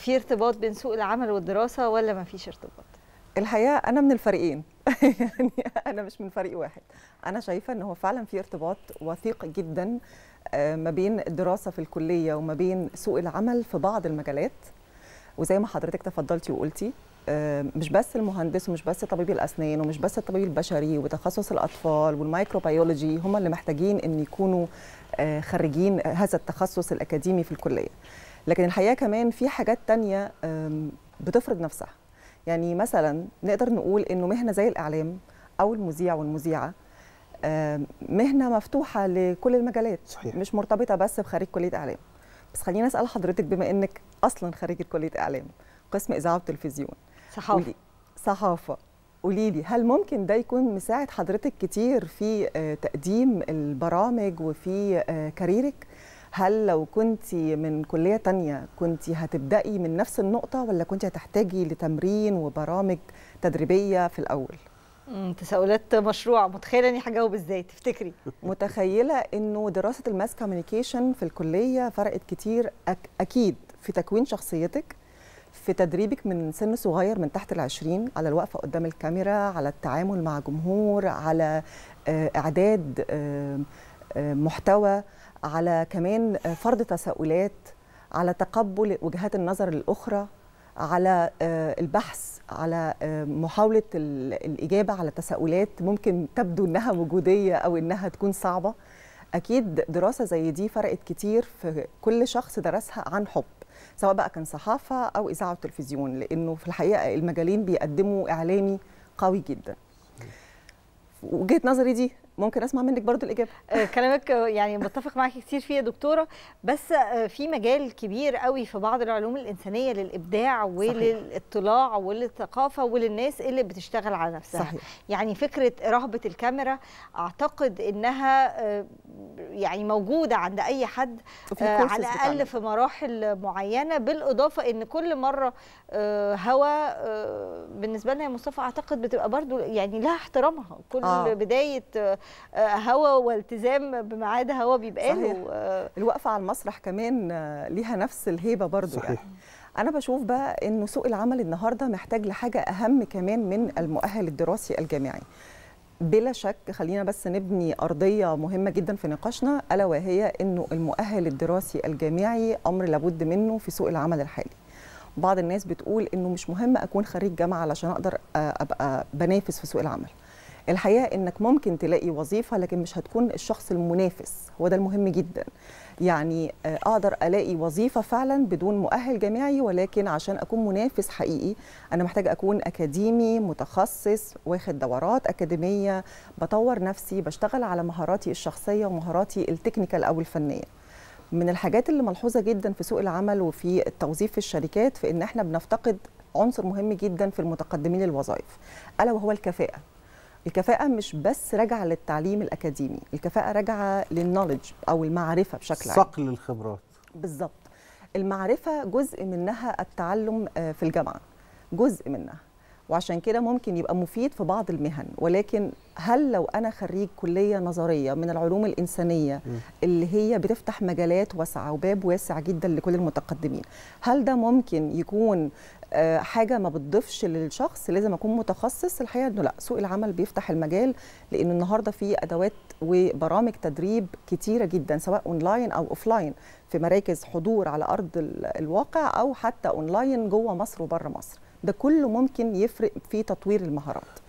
في ارتباط بين سوق العمل والدراسه ولا ما فيش ارتباط الحقيقه انا من الفريقين يعني انا مش من فريق واحد انا شايفه ان هو فعلا في ارتباط وثيق جدا آه، ما بين الدراسه في الكليه وما بين سوق العمل في بعض المجالات وزي ما حضرتك تفضلتي وقلتي آه، مش بس المهندس ومش بس طبيب الاسنان ومش بس الطبيب البشري وتخصص الاطفال والمايكروبيولوجي هم اللي محتاجين ان يكونوا آه، خريجين هذا التخصص الاكاديمي في الكليه لكن الحقيقه كمان في حاجات تانية بتفرض نفسها يعني مثلا نقدر نقول انه مهنه زي الاعلام او المذيع والمذيعه مهنه مفتوحه لكل المجالات صحيح. مش مرتبطه بس بخريج كليه اعلام بس خليني اسال حضرتك بما انك اصلا خريجه كليه اعلام قسم اذاعه وتلفزيون صحافه صحافه قولي لي هل ممكن ده يكون مساعد حضرتك كتير في آه، تقديم البرامج وفي آه، كاريرك هل لو كنت من كلية تانية كنت هتبدأي من نفس النقطة ولا كنت هتحتاجي لتمرين وبرامج تدريبية في الأول؟ تساؤلات مشروع متخيله اني هجاوب ازاي تفتكري متخيله انه دراسه الماس كوميونيكيشن في الكليه فرقت كتير أك اكيد في تكوين شخصيتك في تدريبك من سن صغير من تحت العشرين على الوقفة قدام الكاميرا على التعامل مع جمهور على آه، إعداد آه، محتوى على كمان فرض تساؤلات على تقبل وجهات النظر الأخرى على آه، البحث على آه، محاولة الإجابة على تساؤلات ممكن تبدو أنها وجودية أو أنها تكون صعبة أكيد دراسة زي دي فرقت كتير في كل شخص درسها عن حب سواء بقى كان صحافة أو إذاعة وتلفزيون لأنه في الحقيقة المجالين بيقدموا إعلامي قوي جداً وجهه نظري دي ممكن اسمع منك برضو الاجابه آه، كلامك آه، يعني متفق معاكي كتير فيه يا دكتوره بس آه، في مجال كبير قوي في بعض العلوم الانسانيه للابداع وللاطلاع وللثقافه وللناس اللي بتشتغل على نفسها صحيح. يعني فكره رهبه الكاميرا اعتقد انها يعني موجوده عند اي حد آه على الاقل في مراحل معينه بالاضافه ان كل مره آه هوا آه بالنسبه لنا يا مصطفى اعتقد بتبقى برضو يعني لها احترامها كل آه. بدايه آه هوا والتزام بميعاد هوا بيبقى له آه الوقفه على المسرح كمان لها آه، ليها نفس الهيبه برضو يعني. صحيح. يعني انا بشوف بقى انه سوق العمل النهارده محتاج لحاجه اهم كمان من المؤهل الدراسي الجامعي بلا شك خلينا بس نبني أرضية مهمة جدا في نقاشنا ألا وهي أنه المؤهل الدراسي الجامعي أمر لابد منه في سوق العمل الحالي بعض الناس بتقول أنه مش مهم أكون خريج جامعة علشان أقدر آه، أبقى بنافس في سوق العمل الحقيقه انك ممكن تلاقي وظيفه لكن مش هتكون الشخص المنافس هو ده المهم جدا يعني آه، اقدر الاقي وظيفه فعلا بدون مؤهل جامعي ولكن عشان اكون منافس حقيقي انا محتاج اكون اكاديمي متخصص واخد دورات اكاديميه بطور نفسي بشتغل على مهاراتي الشخصيه ومهاراتي التكنيكال او الفنيه من الحاجات اللي ملحوظه جدا في سوق العمل وفي التوظيف في الشركات في ان احنا بنفتقد عنصر مهم جدا في المتقدمين للوظائف الا وهو الكفاءه الكفاءه مش بس راجعه للتعليم الاكاديمي الكفاءه راجعه للنولج او المعرفه بشكل عام صقل الخبرات بالظبط المعرفه جزء منها التعلم آه، في الجامعه جزء منها وعشان كده ممكن يبقى مفيد في بعض المهن ولكن هل لو انا خريج كليه نظريه من العلوم الانسانيه اللي هي بتفتح مجالات واسعه وباب واسع جدا لكل المتقدمين هل ده ممكن يكون آه، حاجه ما بتضيفش للشخص لازم اكون متخصص الحقيقه انه لا سوق العمل بيفتح المجال لان النهارده في ادوات وبرامج تدريب كتيره جدا سواء اونلاين او اوفلاين في مراكز حضور على ارض الواقع او حتى اونلاين جوه مصر وبره مصر ده كله ممكن يفرق في تطوير المهارات